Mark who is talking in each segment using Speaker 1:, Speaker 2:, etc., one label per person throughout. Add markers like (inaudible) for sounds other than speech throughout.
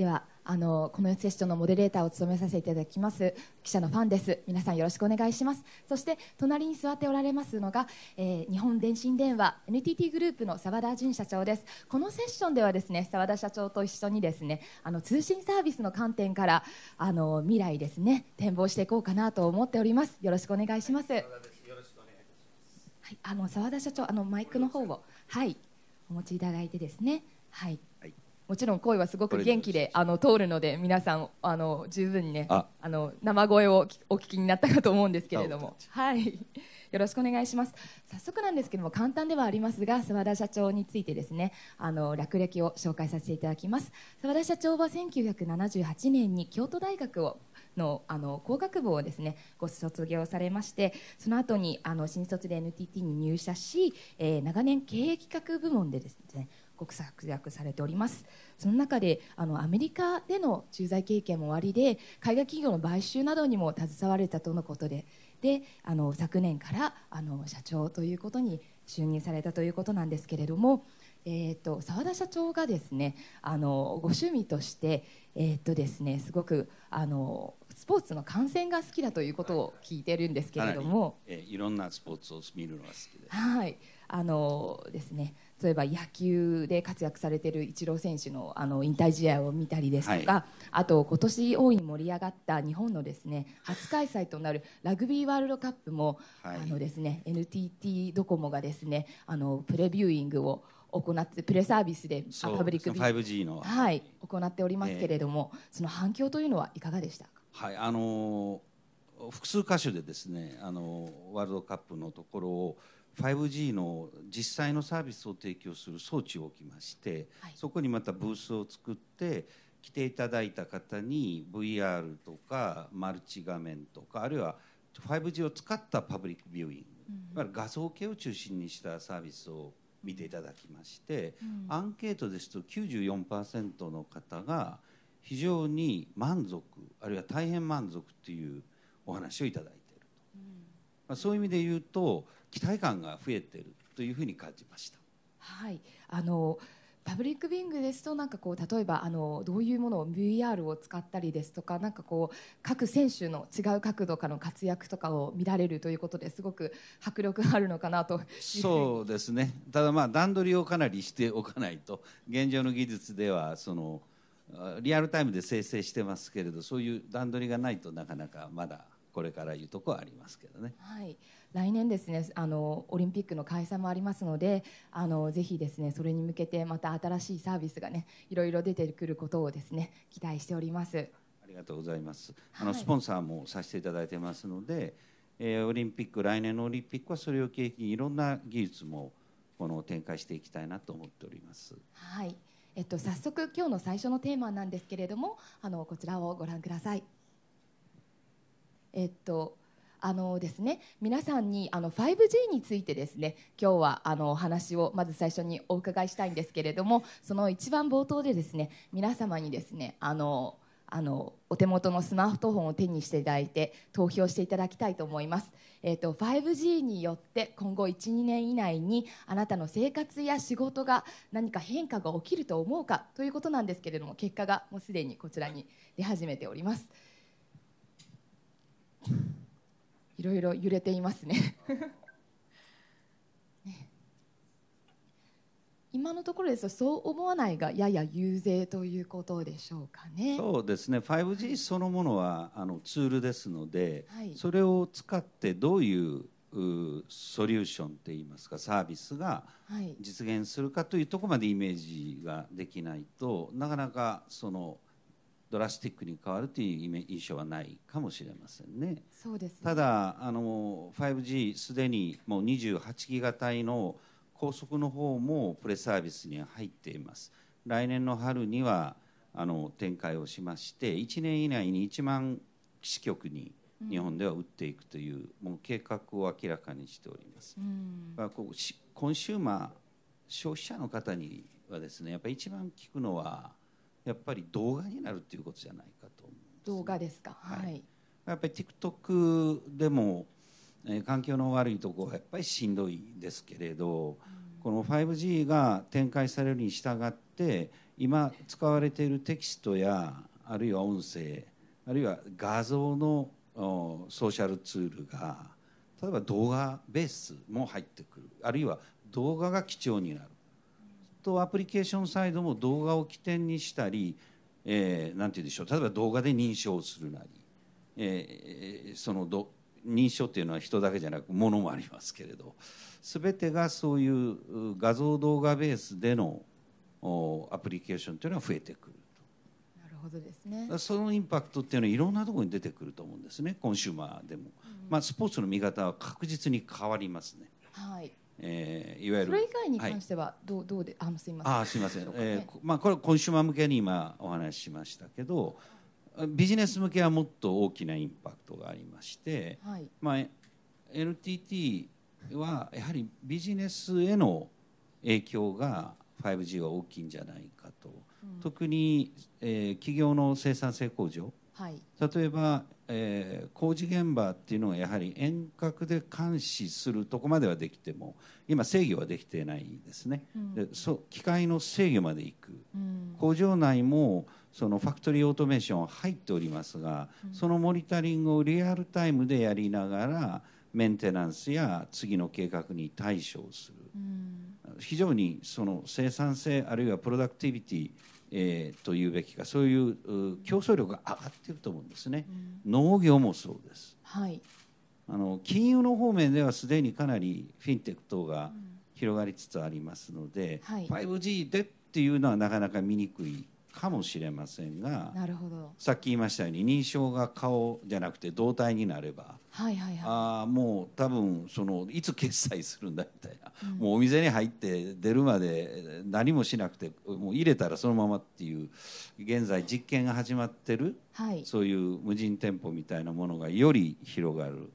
Speaker 1: ではあのこのセッションのモデレーターを務めさせていただきます記者のファンです皆さんよろしくお願いしますそして隣に座っておられますのが、えー、日本電信電話 NTT グループの澤田純社長ですこのセッションではですね澤田社長と一緒にですねあの通信サービスの観点からあの未来ですね展望していこうかなと思っておりますよろしくお願いします、はい、あの澤田社長あのマイクの方をはいお持ちいただいてですねはい、はいもちろん声はすごく元気であの通るので皆さんあの十分にねあの生声をお聞きになったかと思うんですけれどもはいよろしくお願いします早速なんですけども簡単ではありますが澤田社長についてですねあの略歴を紹介させていただきます澤田社長は1978年に京都大学をのあの工学部をですねご卒業されましてその後にあの新卒で NTT に入社し、えー、長年経営企画部門でですね国策略されておりますその中であのアメリカでの駐在経験もおありで海外企業の買収などにも携われたとのことでであの昨年からあの社長ということに就任されたということなんですけれどもえーと、澤田社長がですねあのご趣味として、えーとですね、すごくあのスポーツの観戦が好きだということを聞いてるんですけれども、はい、
Speaker 2: えー、いろんなスポーツを見るのが好きで
Speaker 1: す。はいあのですね例えば野球で活躍されてるイチロー選手のあの引退試合を見たりですとか、はい、あと今年大いに盛り上がった日本のですね初開催となるラグビーワールドカップも、はい、あのですね NTT ドコモがですねあのプレビューイングを行ってプレサービスでパブリックビューンはい、行っておりますけれども、えー、その反響というのはいかがでしたか、
Speaker 2: はいあのー、複数箇所でですね、あのー、ワールドカップのところを 5G の実際のサービスを提供する装置を置きまして、はい、そこにまたブースを作って来ていただいた方に VR とかマルチ画面とかあるいは 5G を使ったパブリックビューイング、うん、画像系を中心にしたサービスを見ていただきまして、うん、アンケートですと94%の方が非常に満足あるいは大変満足というお話をいただいていると、うん、まあ、そういう意味で言うと期待感が増えてるというふうに感じました。
Speaker 1: はいあのパブリックビングですとなんかこう例えばあのどういうものを VR を使ったりですとかなかこう各選手の違う角度からの活躍とかを見られるということですごく迫力があるのかなとそ
Speaker 2: うですねただまあ段取りをかなりしておかないと現状の技術ではそのリアルタイムで生成してますけれどそういう段取りがないとなかなかまだこれからいうとこはありますけどね。は
Speaker 1: い来年ですねあのオリンピックの開催もありますのであのぜひですねそれに向けてまた新しいサービスがねいろいろ出てくることをですね期待しております。
Speaker 2: ありがとうございます。あの、はい、スポンサーもさせていただいてますので、えー、オリンピック来年のオリンピックはそれを契機にいろんな技術もこの展開していきたいなと思っております。
Speaker 1: はい。えっと早速今日の最初のテーマなんですけれども、あのこちらをご覧ください。えっとあのですね皆さんにあの 5G についてですね今日はあのお話をまず最初にお伺いしたいんですけれどもその一番冒頭でですね皆様にですねあのあのお手元のスマートフォンを手にしていただいて投票していただきたいと思います、えーと 5G によって今後12年以内にあなたの生活や仕事が何か変化が起きると思うかということなんですけれども結果がもうすでにこちらに出始めております。いろいろ揺れていますね (laughs) ね今のところですとそう思わないがやや遊説ということでしょ
Speaker 2: うかね。そうですね 5G そのものはあのツールですので、はい、それを使ってどういうソリューションっていいますかサービスが実現するかというところまでイメージができないとなかなかその。ドラスティックに変わるという印象はないかもしれませんね。
Speaker 1: そうです、ね、た
Speaker 2: だあの 5G すでにもう28ギガ帯の高速の方もプレサービスに入っています。来年の春にはあの展開をしまして1年以内に1万支局に日本では打っていくといううん、もう計画を明らかにしております。うん、コンシューマー消費者の方にはですねやっぱり一番聞くのはやっぱり動画になるっていうことじゃないかと思うんで
Speaker 1: す、ね、動画ですか、はい、はい、
Speaker 2: やっぱり TikTok でも、えー、環境の悪いとこはやっぱりしんどいですけれど、うん、この 5G が展開されるに従って今使われているテキストやあるいは音声あるいは画像のソーシャルツールが例えば動画ベースも入ってくるあるいは動画が貴重になるとアプリケーションサイドも動画を起点にしたり、えー、なんて言うでしょう例えば動画で認証するなり、えー、そのど認証っていうのは人だけじゃなくものもありますけれど全てがそういう画像動画ベースでのアプリケーションというのは増えてくる
Speaker 1: となるほどですね
Speaker 2: そのインパクトっていうのはいろんなところに出てくると思うんですねコンシューマーでも、うん、まあ、スポーツの見方は確実に変わりますね。はいえー、いわゆるそれ以外に関し
Speaker 1: てはどうはい、どうであのすみませんあすみません、
Speaker 2: ねえー、まあ、これコンシューマー向けに今お話ししましたけどビジネス向けはもっと大きなインパクトがありまして、はい、まあ、LTT はやはりビジネスへの影響が 5G は大きいんじゃないかと、うん、特に、えー、企業の生産性向上、はい、例えばえー、工事現場っていうのはやはり遠隔で監視するとこまではできても今制御はできてないですね、うん、でそ機械の制御までいく、うん、工場内もそのファクトリーオートメーション入っておりますが、うん、そのモニタリングをリアルタイムでやりながらメンテナンスや次の計画に対処する、非常にその生産性あるいはプロダクティビティえー、というべきかそういう競争力が上がってると思うんですね、うん、農業もそうです、はい、あの金融の方面ではすでにかなりフィンテック等が広がりつつありますので、うんはい、5G でっていうのはなかなか見にくいかもしれませんがなるほどさっき言いましたように認証が顔じゃなくて胴体になればはいはいはい、あもう多分そのいつ決済するんだみたいな、うん、もうお店に入って出るまで何もしなくてもう入れたらそのままっていう現在実験が始まってる、はい、そういう無人店舗みたいなものがより広がる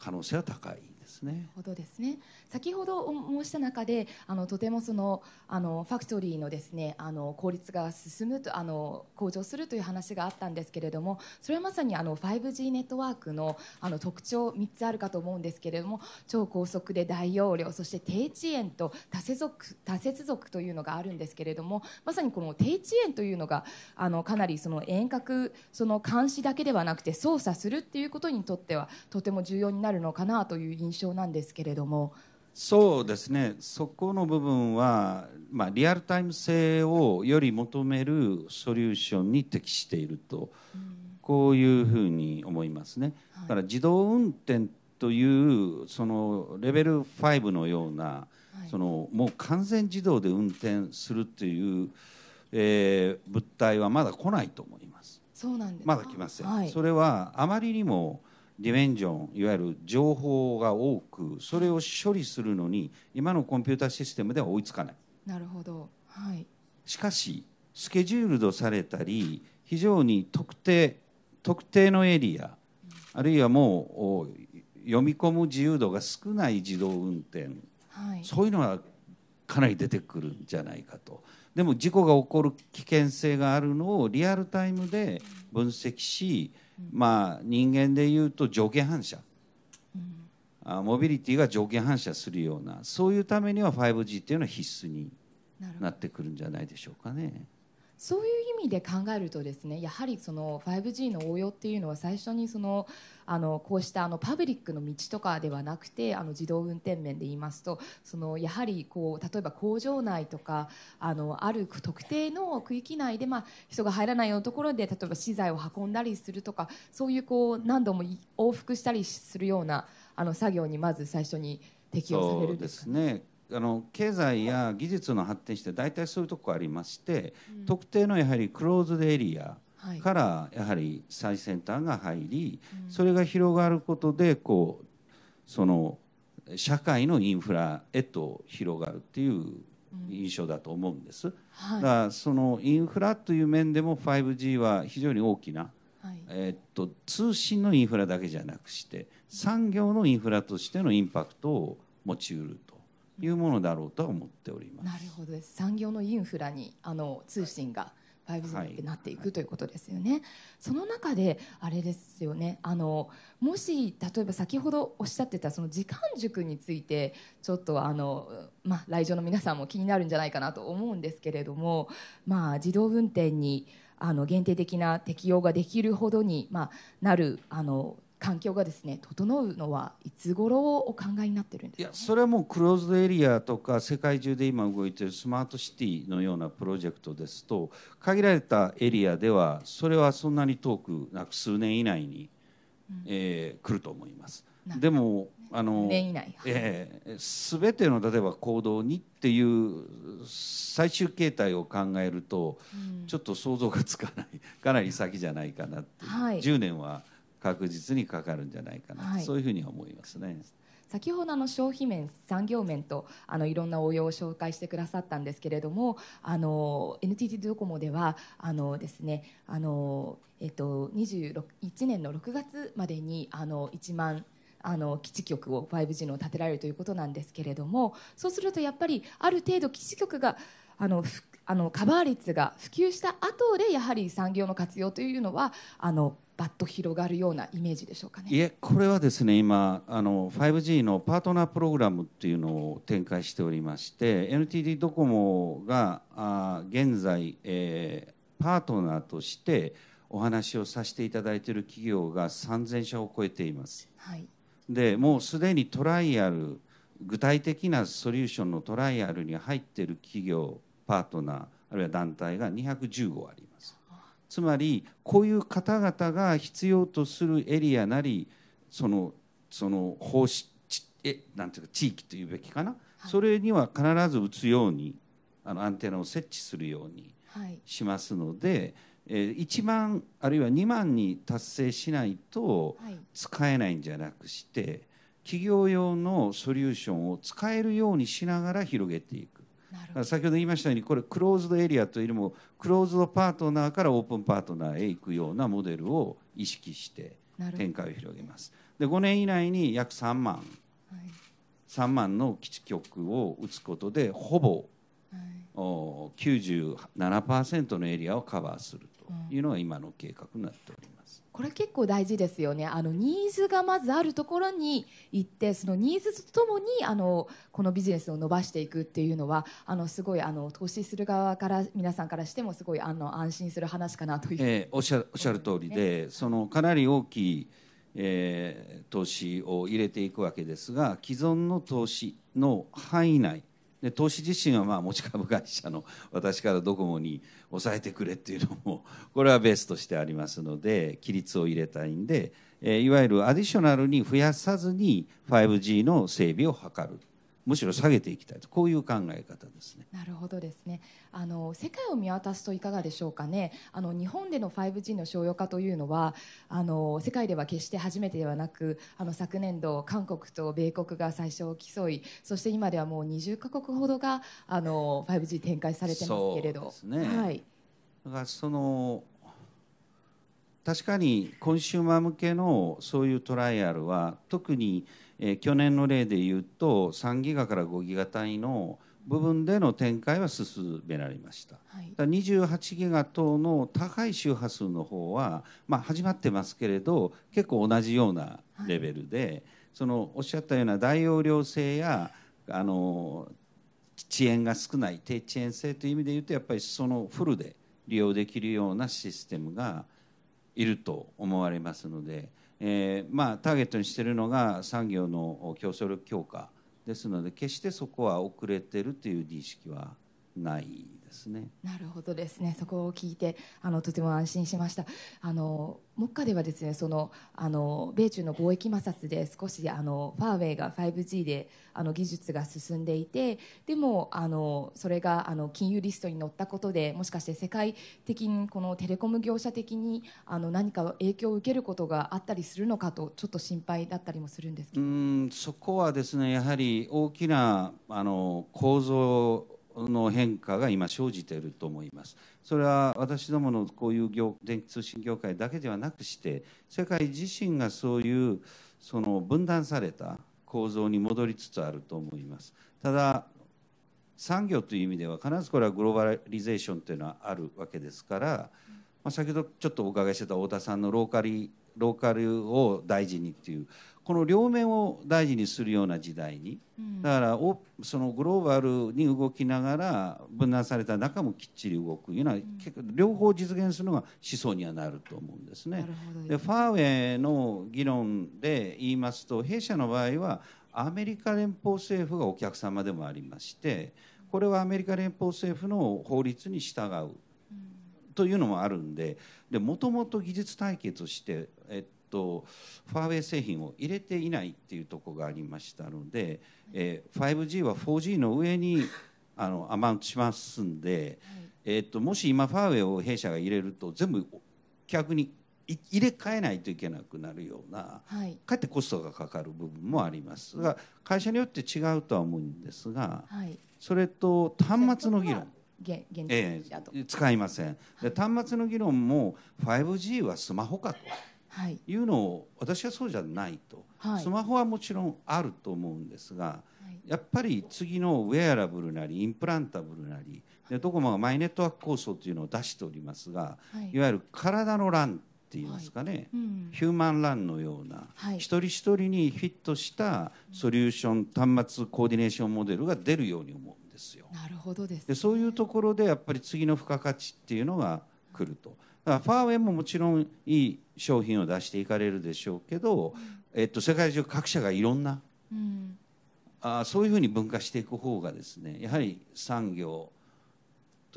Speaker 2: 可能性は高いですね。
Speaker 1: ほどですね。先ほど申した中で、あのとてもそのあのファクトリーのですね、あの効率が進むとあの向上するという話があったんですけれども、それはまさにあの 5G ネットワークのあの特徴3つあるかと思うんですけれども、超高速で大容量、そして低遅延と多接続多接続というのがあるんですけれども、まさにこの低遅延というのがあのかなりその遠隔その監視だけではなくて操作するっていうことにとってはとても重要になるのかなという印象象なんですけれども。
Speaker 2: そうですねそこの部分は、まあ、リアルタイム性をより求めるソリューションに適していると、うこういうふうに思いますね。だから自動運転というそのレベル5のような、はい、そのもう完全自動で運転するという、えー、物体はまだ来ないと思います。そうなんですまだ来ません、はい、それはあまりにもディメンジョンいわゆる情報が多くそれを処理するのに今のコンピューターシステムでは追いつかない
Speaker 1: なるほど、はい、
Speaker 2: しかしスケジュールドされたり非常に特定特定のエリアあるいはもう読み込む自由度が少ない自動運転、はい、そういうのはかなり出てくるんじゃないかとでも事故が起こる危険性があるのをリアルタイムで分析し、うんまあ、人間でいうと条件反射、うん、モビリティが条件反射するようなそういうためには 5G っていうのは必須になってくるんじゃないでしょうかね。
Speaker 1: そういう意味で考えるとですねやはりその 5G の応用っていうのは最初にそのあのこうしたあのパブリックの道とかではなくてあの自動運転面で言いますとそのやはりこう例えば工場内とかあのある特定の区域内で、まあ、人が入らないようなところで例えば資材を運んだりするとかそういうこう何度も往復したりするようなあの作業にまず最初に適用されるんで
Speaker 2: すね。あの経済や技術の発展して大体そういうとこありまして、うん、特定のやはりクローズドエリアからやはり最先端が入り、それが広がることでこうその社会のインフラへと広がるっていう印象だと思うんです、うんはい、だからそのインフラという面でも 5G は非常に大きな、はい、えー、っと通信のインフラだけじゃなくして産業のインフラとしてのインパクトを持ちうると。いうものだろうとは思っておりま
Speaker 1: す。なるほどです。産業のインフラにあの通信が 5G になっていく、ということですよね。はい、その中であれですよね。あのもし例えば先ほどおっしゃってたその時間軸についてちょっとあのまあ来場の皆さんも気になるんじゃないかなと思うんですけれども、まあ自動運転にあの限定的な適用ができるほどにまあなるあの環境がですね整うのはい
Speaker 2: つ頃をお考えになってるんですか、ね、いやそれはもうクローズドエリアとか世界中で今動いてるスマートシティのようなプロジェクトですと限られたエリアではそれはそんなに遠くなく数年以内に、うん、えー、来ると思います。でもあの、年えー、ての例えば行動にっていう最終形態を考えると、うん、ちょっと想像がつかないかなり先じゃないかなって、はい、年は。確実にかかるんじゃないかな、はい、そういうふうに思いますね。
Speaker 1: 先ほどの消費面産業面とあのいろんな応用を紹介してくださったんですけれどもあの NTT ドコモではあのですねあの、えっと、二十六一年の六月までにあの一万あの基地局を 5G の建てられるということなんですけれどもそうするとやっぱりある程度基地局があの復あのカバー率が普及した後でやはり産業の活用というのはあのバッと広がるようなイメージでしょうか
Speaker 2: ね。いえこれはですね今あの 5G のパートナープログラムっていうのを展開しておりまして NTT ドコモがあ現在、えー、パートナーとしてお話をさせていただいている企業が3000社を超えています。はい、でもうすでにトライアル具体的なソリューションのトライアルに入っている企業パートナーあるいは団体が215ありますつまりこういう方々が必要とするエリアなりそのその方針えなんていうか地域というべきかな、はい、それには必ず打つようにあのアンテナを設置するようにしますので、はい、えー、1万あるいは2万に達成しないと使えないんじゃなくして、企業用のソリューションを使えるようにしながら広げていく。先ほど言いましたようにこれクローズドエリアというよりもクローズドパートナーからオープンパートナーへ行くようなモデルを意識して展開を広げます。で5年以内に約3万、3万の基地局を打つことでほぼ、97%のエリアをカバーするというのが今の計画になっております。
Speaker 1: これ結構大事ですよねあのニーズがまずあるところに行ってそのニーズとともにあのこのビジネスを伸ばしていくっていうのはあのすごいあの投資する側から皆さんからしてもすごいあの安心する話かなという、え
Speaker 2: ー、おっしゃおっしゃる通りで、そのかなり大きい、えー、投資を入れていくわけですが既存の投資の範囲内で投資自身はまあ持ち株会社の (laughs) 私からドコモに抑えてくれっていうのも (laughs) これはベースとしてありますので規律を入れたいんで、えいわゆるアディショナルに増やさずに 5G の整備を図るむしろ下げていきたいとこういう考え方ですね。
Speaker 1: なるほどですね。あの世界を見渡すといかがでしょうかね。あの日本での 5G の商用化というのはあの世界では決して初めてではなく、あの昨年度韓国と米国が最初を競い、そして今ではもう20カ国ほどがあの 5G 展開されてますけれど、ですね、はい。
Speaker 2: だからその確かにコンシューマー向けのそういうトライアルは特にえー、去年の例で言うと3ギガから5ギガ単位の部分での展開は進められました、はい、28ギガ等の高い周波数の方は、まあ、始まってますけれど結構同じようなレベルで、はい、そのおっしゃったような大容量性やあの遅延が少ない低遅延性という意味で言うとやっぱりそのフルで利用できるようなシステムがいると思われますのでえー、まあ、ターゲットにしているのが産業の競争力強化ですので決してそこは遅れてるという認識はないですね。
Speaker 1: なるほどですね。そこを聞いてあのとても安心しました。あの目下ではですね、そのあの米中の貿易摩擦で少しあのファーウェイが 5G であの技術が進んでいて、でもあのそれがあの金融リストに載ったことで、もしかして世界的にこのテレコム業者的にあの何か影響を受けることがあったりするのかとちょっと心配だったりもする
Speaker 2: んですけど。うん、そこはですね、やはり大きなあの構造の変化が今生じていると思います。それは私どものこういう業電気通信業界だけではなくして世界自身がそういうその分断された構造に戻りつつあると思います。ただ産業という意味では必ずこれはグローバリゼーションというのはあるわけですから、まあ、先ほどちょっとお伺いしてた太田さんのローカリローカルを大事にっていうこの両面を大事にするような時代に、だからそのグローバルに動きながら分断された中もきっちり動くいうのは、結構両方実現するのが思想にはなると思うんですね。でファーウェイの議論で言いますと弊社の場合はアメリカ連邦政府がお客様でもありましてこれはアメリカ連邦政府の法律に従うというのもあるんでもともと技術体系として、えっとファーウェイ製品を入れていないっていうところがありましたので、えー、5G は 4G の上にあのアマウントしますんで、えー、ともし今ファーウェイを弊社が入れると全部逆に入れ替えないといけなくなるような、はい、かえってコストがかかる部分もありますが会社によって違うとは思うんですが、はい、それと端末の議論。現現えー、使いませんで端末の議論も 5G はスマホかと、いうのを私はそうじゃないと、はい、スマホはもちろんあると思うんですが、やっぱり次のウェアラブルなりインプランタブルなりでドコモがマイネットワーク構想というのを出しておりますが、はい、いわゆる体のランって言いますかね、はいうん、ヒューマンランのような、はい、一人一人にフィットしたソリューション端末コーディネーションモデルが出るように思うんですよ。なるほどです、ね、でそういうところでやっぱり次の付加価値っていうのが来ると。だからファーウェイももちろんいい商品を出していかれるでしょうけど、えっと、世界中各社がいろんな、うん、あそういうふうに分化していく方がですねやはり産業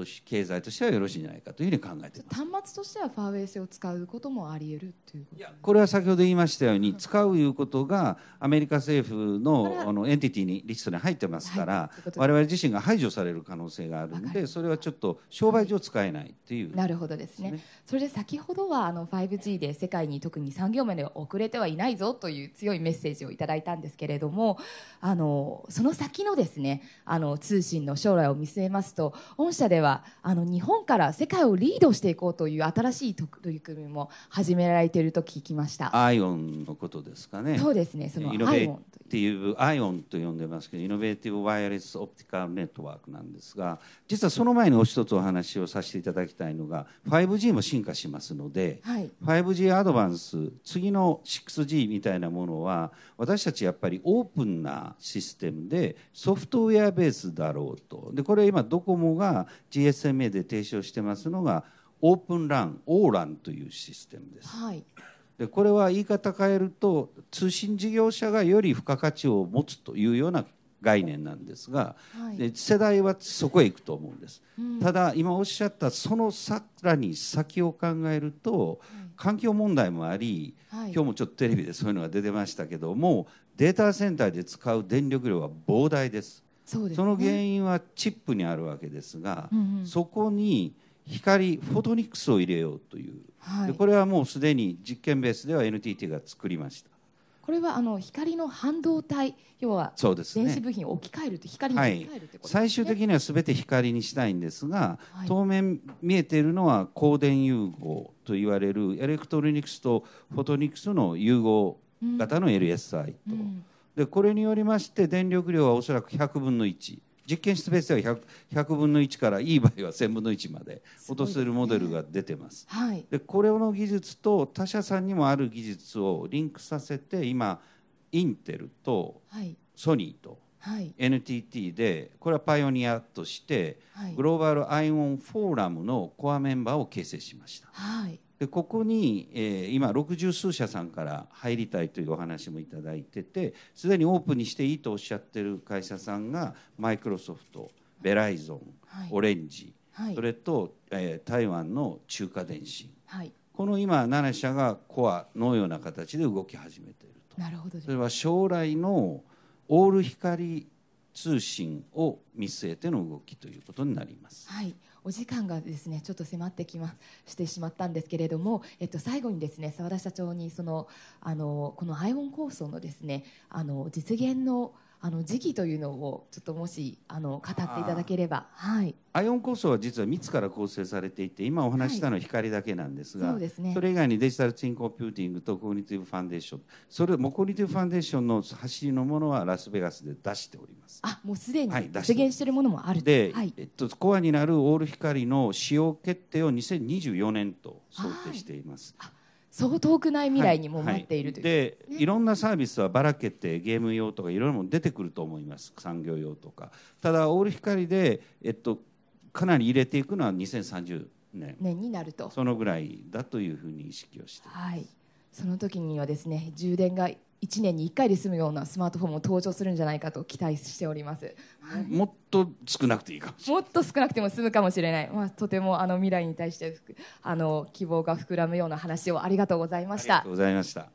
Speaker 2: とし経済としてはよろしいんじゃないかというふうに考えていま
Speaker 1: す端末としてはファーウェイ製を使うこともあり得るっていうこといや
Speaker 2: これは先ほど言いましたように、はい、使ういうことがアメリカ政府のあのエンティティにリストに入ってますから、はい、うう我々自身が排除される可能性があるんでそれはちょっと商売上使えないっていう、ね、
Speaker 1: なるほどですねそれで先ほどはあの 5G で世界に特に産業面では遅れてはいないぞという強いメッセージをいただいたんですけれどもあのその先のですねあの通信の将来を見据えますと御社でははあの日本から世界をリードしていこうという新しい取り組みも始められていると聞きましたア
Speaker 2: イオンのことですかねそうで
Speaker 1: すねそのイノベー
Speaker 2: ティブアイオンと呼んでますけどイノベーティブワイヤレスオプティカルネットワークなんですが実はその前にお一つお話をさせていただきたいのが 5G も進化しますので、はい、5G アドバンス次の 6G みたいなものは私たちやっぱりオープンなシステムでソフトウェアベースだろうとでこれ今ドコモが GSMA で提唱してますのがオープンランオーランというシステムです。はい、でこれは言い方変えると通信事業者がより付加価値を持つというような概念なんですが、はい、世代はそこへ行くと思うんです、うん、ただ今おっしゃったそのさらに先を考えると、はい、環境問題もあり、はい、今日もちょっとテレビでそういうのが出てましたけどもデータセンターで使う電力量は膨大ですその原因はチップにあるわけですが、そこに光フォトニクスを入れようという、でこれはもうすでに実験ベースでは NTT が作りました
Speaker 1: これはあの光の半導体要は電子部品を置き換えると、ね、光に置き換えると、ねはい、
Speaker 2: 最終的には全て光にしたいんですが、はい、当面見えているのは光電融合と言われるエレクトロニクスとフォトニクスの融合型の LSI と。うんうんでこれによりまして電力量はおそらく100分の1実験室別では 100, 100, 分の1からいい場合は1000分の1まで落とせるモデルが出てます。すねはい、でこれの技術と他社さんにもある技術をリンクさせて今インテルとソニーと、はい、NTT でこれはパイオニアとして、はい、グローバルアイオンフォーラムのコアメンバーを形成しました。はいでここに、えー、今60数社さんから入りたいというお話もいただいててすでにオープンにしていいとおっしゃってる会社さんがマイクロソフトベライゾン、はい、オレンジ、はい、それと、えー、台湾の中華電信、はい、この今7社がコアのような形で動き始めてい
Speaker 1: るとなるほどそれ
Speaker 2: は将来のオール光通信を見据えての動きということになります。は
Speaker 1: いお時間がですねちょっと迫ってきましてしまったんですけれども、えっと、最後にですね澤田社長にそのあのこのアイオン構想のですねあの実現の、うんあの時期というのをちょっともしあの語っていただければ、はい、
Speaker 2: アイオン構想は実は3つから構成されていて今お話ししたのは光だけなんですが、はい、そうですね、それ以外にデジタルツインコンピューティングとコグニティブファンデーションそれもコグニティブファンデーションの走りのものはラスベガスで出しておりますあもうすでに実現しているものもあるで、はい、えっと、コアになるオール光の使用決定を2024年と想定しています。はい
Speaker 1: そう遠くない未来にも待っているという、はい
Speaker 2: はい、で、ね、いろんなサービスはばらけてゲーム用とかいろいろも出てくると思います産業用とかただオール光で、えっと、かなり入れていくのは2030年
Speaker 1: 年になるとその
Speaker 2: ぐらいだというふうに意識をしてい
Speaker 1: ます、はい、その時にはですね充電が1年に1回で済むようなスマートフォンも登場するんじゃないかと期待しております、
Speaker 2: はい、もっと少なくていいか
Speaker 1: もっと少なくても済むかもしれない、まあ、とてもあの未来に対してあの希望が膨らむような話をありがとうございましたありがと
Speaker 2: うございました